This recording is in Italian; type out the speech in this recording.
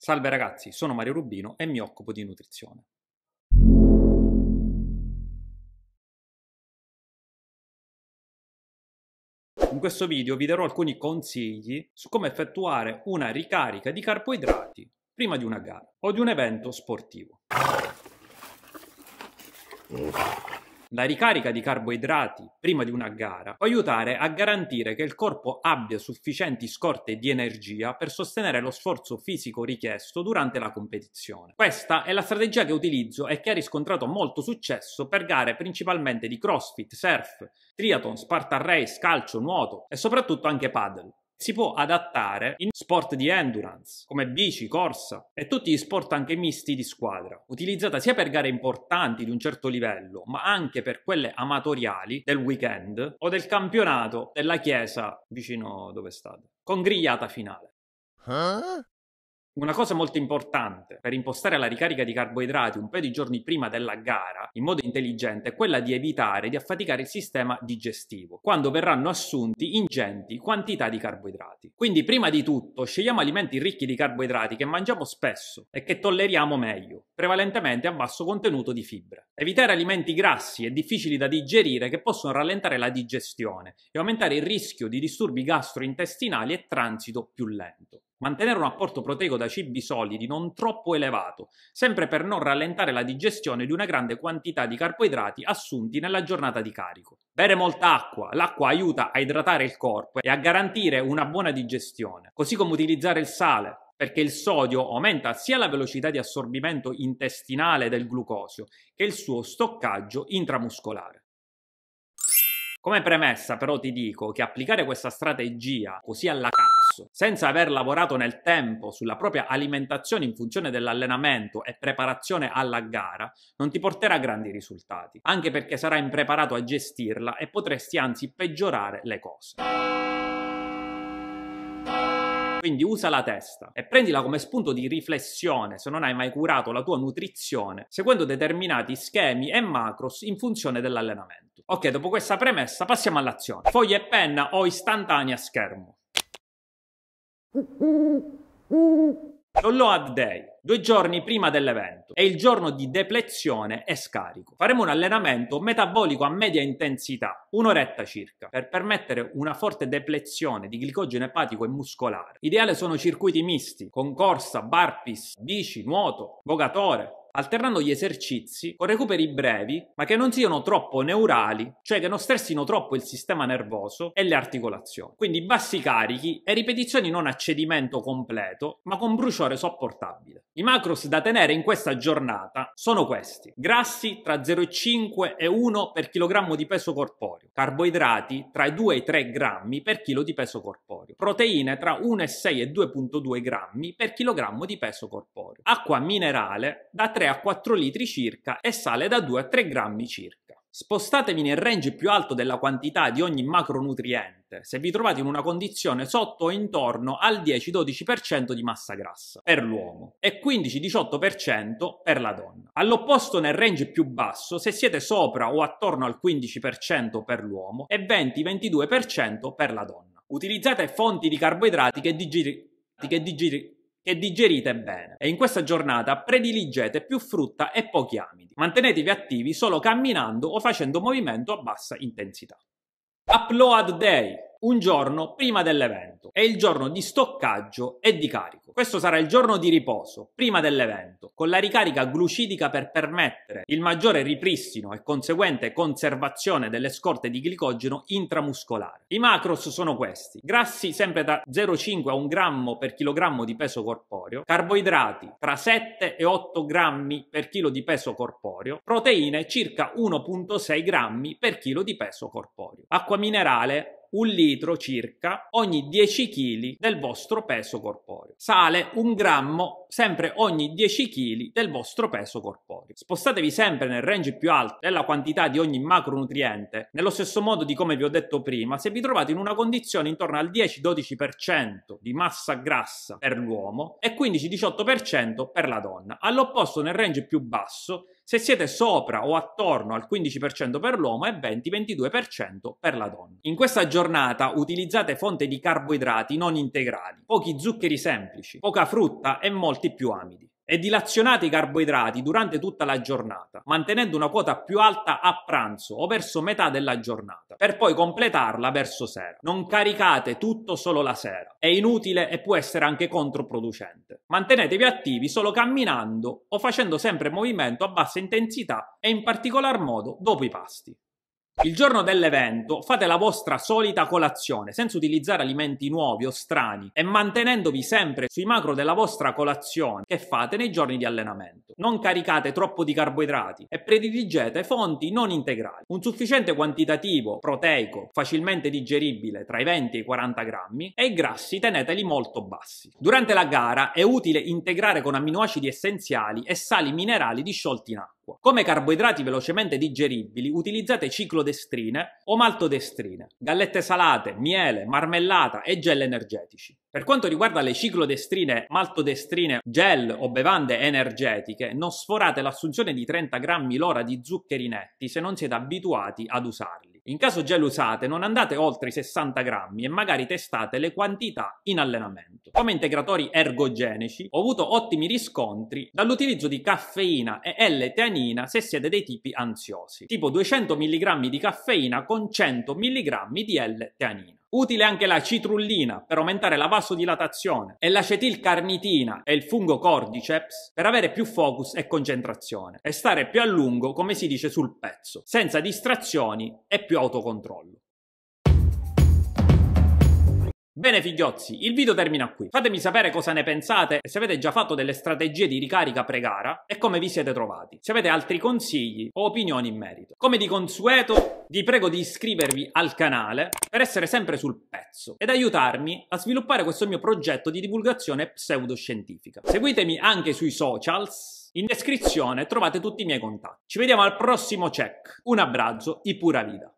Salve ragazzi, sono Mario Rubino e mi occupo di nutrizione. In questo video vi darò alcuni consigli su come effettuare una ricarica di carboidrati prima di una gara o di un evento sportivo. La ricarica di carboidrati prima di una gara può aiutare a garantire che il corpo abbia sufficienti scorte di energia per sostenere lo sforzo fisico richiesto durante la competizione. Questa è la strategia che utilizzo e che ha riscontrato molto successo per gare principalmente di crossfit, surf, triathlon, Spartan Race, calcio, nuoto e soprattutto anche paddle si può adattare in sport di endurance, come bici, corsa e tutti gli sport anche misti di squadra, utilizzata sia per gare importanti di un certo livello, ma anche per quelle amatoriali del weekend o del campionato della chiesa vicino dove state, con grigliata finale. Huh? Una cosa molto importante per impostare la ricarica di carboidrati un paio di giorni prima della gara in modo intelligente è quella di evitare di affaticare il sistema digestivo quando verranno assunti ingenti quantità di carboidrati. Quindi prima di tutto scegliamo alimenti ricchi di carboidrati che mangiamo spesso e che tolleriamo meglio, prevalentemente a basso contenuto di fibre. Evitare alimenti grassi e difficili da digerire che possono rallentare la digestione e aumentare il rischio di disturbi gastrointestinali e transito più lento. Mantenere un apporto proteico da cibi solidi non troppo elevato, sempre per non rallentare la digestione di una grande quantità di carboidrati assunti nella giornata di carico. Bere molta acqua. L'acqua aiuta a idratare il corpo e a garantire una buona digestione, così come utilizzare il sale, perché il sodio aumenta sia la velocità di assorbimento intestinale del glucosio che il suo stoccaggio intramuscolare. Come premessa però ti dico che applicare questa strategia così alla c***a diverso, senza aver lavorato nel tempo sulla propria alimentazione in funzione dell'allenamento e preparazione alla gara, non ti porterà grandi risultati, anche perché sarai impreparato a gestirla e potresti anzi peggiorare le cose. Quindi usa la testa e prendila come spunto di riflessione se non hai mai curato la tua nutrizione, seguendo determinati schemi e macros in funzione dell'allenamento. Ok, dopo questa premessa passiamo all'azione. Foglie e penna o istantanea schermo. Download Day, due giorni prima dell'evento, è il giorno di deplezione e scarico. Faremo un allenamento metabolico a media intensità, un'oretta circa, per permettere una forte deplezione di glicogeno epatico e muscolare. Ideale sono circuiti misti, con corsa, burpees, bici, nuoto, vogatore, alternando gli esercizi con recuperi brevi, ma che non siano troppo neurali, cioè che non stressino troppo il sistema nervoso e le articolazioni. Quindi bassi carichi e ripetizioni non a cedimento completo, ma con bruciore sopportabile. I macros da tenere in questa giornata sono questi: grassi tra 0,5 e 1 per chilogrammo di peso corporeo, carboidrati tra i 2 e i 3 grammi per chilo di peso corporeo, proteine tra 1,6 e 2,2 grammi per chilogrammo di peso corporeo, acqua minerale da 3 a 4 litri circa e sale da 2 a 3 grammi circa. Spostatevi nel range più alto della quantità di ogni macronutriente se vi trovate in una condizione sotto o intorno al 10-12% di massa grassa per l'uomo e 15-18% per la donna. All'opposto nel range più basso se siete sopra o attorno al 15% per l'uomo e 20-22% per la donna. Utilizzate fonti di carboidrati che digeri... che digeri e digerite bene. E in questa giornata prediligete più frutta e pochi amidi. Mantenetevi attivi solo camminando o facendo movimento a bassa intensità. Upload Day un giorno prima dell'evento. È il giorno di stoccaggio e di carico. Questo sarà il giorno di riposo, prima dell'evento, con la ricarica glucidica per permettere il maggiore ripristino e conseguente conservazione delle scorte di glicogeno intramuscolare. I macros sono questi. Grassi sempre da 0,5 a 1 grammo per chilogrammo di peso corporeo, carboidrati tra 7 e 8 grammi per chilo di peso corporeo, proteine circa 1,6 grammi per chilo di peso corporeo, acqua minerale un litro circa ogni 10 kg del vostro peso corporeo. Sale un grammo sempre ogni 10 kg del vostro peso corporeo. Spostatevi sempre nel range più alto della quantità di ogni macronutriente, nello stesso modo di come vi ho detto prima, se vi trovate in una condizione intorno al 10-12% di massa grassa per l'uomo e 15-18% per la donna. All'opposto nel range più basso se siete sopra o attorno al 15% per l'uomo e 20-22% per la donna. In questa giornata utilizzate fonte di carboidrati non integrali, pochi zuccheri semplici, poca frutta e molta molti più amidi e dilazionate i carboidrati durante tutta la giornata, mantenendo una quota più alta a pranzo o verso metà della giornata, per poi completarla verso sera. Non caricate tutto solo la sera, è inutile e può essere anche controproducente. Mantenetevi attivi solo camminando o facendo sempre movimento a bassa intensità e in particolar modo dopo i pasti. Il giorno dell'evento fate la vostra solita colazione, senza utilizzare alimenti nuovi o strani e mantenendovi sempre sui macro della vostra colazione che fate nei giorni di allenamento. Non caricate troppo di carboidrati e prediligete fonti non integrali. Un sufficiente quantitativo proteico, facilmente digeribile tra i 20 e i 40 grammi, e i grassi teneteli molto bassi. Durante la gara è utile integrare con amminoacidi essenziali e sali minerali disciolti in acqua acqua. Come carboidrati velocemente digeribili utilizzate ciclodestrine o maltodestrine, gallette salate, miele, marmellata e gel energetici. Per quanto riguarda le ciclodestrine, maltodestrine, gel o bevande energetiche, non sforate l'assunzione di 30 grammi l'ora di zuccheri netti se non siete abituati ad usarli. In caso già le usate, non andate oltre i 60 grammi e magari testate le quantità in allenamento. Come integratori ergogenici ho avuto ottimi riscontri dall'utilizzo di caffeina e L-teanina se siete dei tipi ansiosi, tipo 200 mg di caffeina con 100 mg di L-teanina. Utile anche la citrullina per aumentare la vasodilatazione e l'acetilcarnitina e il fungo cordyceps per avere più focus e concentrazione e stare più a lungo, come si dice, sul pezzo, senza distrazioni e più autocontrollo. Bene figliozzi, il video termina qui. Fatemi sapere cosa ne pensate e se avete già fatto delle strategie di ricarica pre-gara e come vi siete trovati. Se avete altri consigli o opinioni in merito. Come di consueto, vi prego di iscrivervi al canale per essere sempre sul pezzo ed aiutarmi a sviluppare questo mio progetto di divulgazione pseudoscientifica. Seguitemi anche sui socials, in descrizione trovate tutti i miei contatti. Ci vediamo al prossimo check, un abbraccio, i pura vida.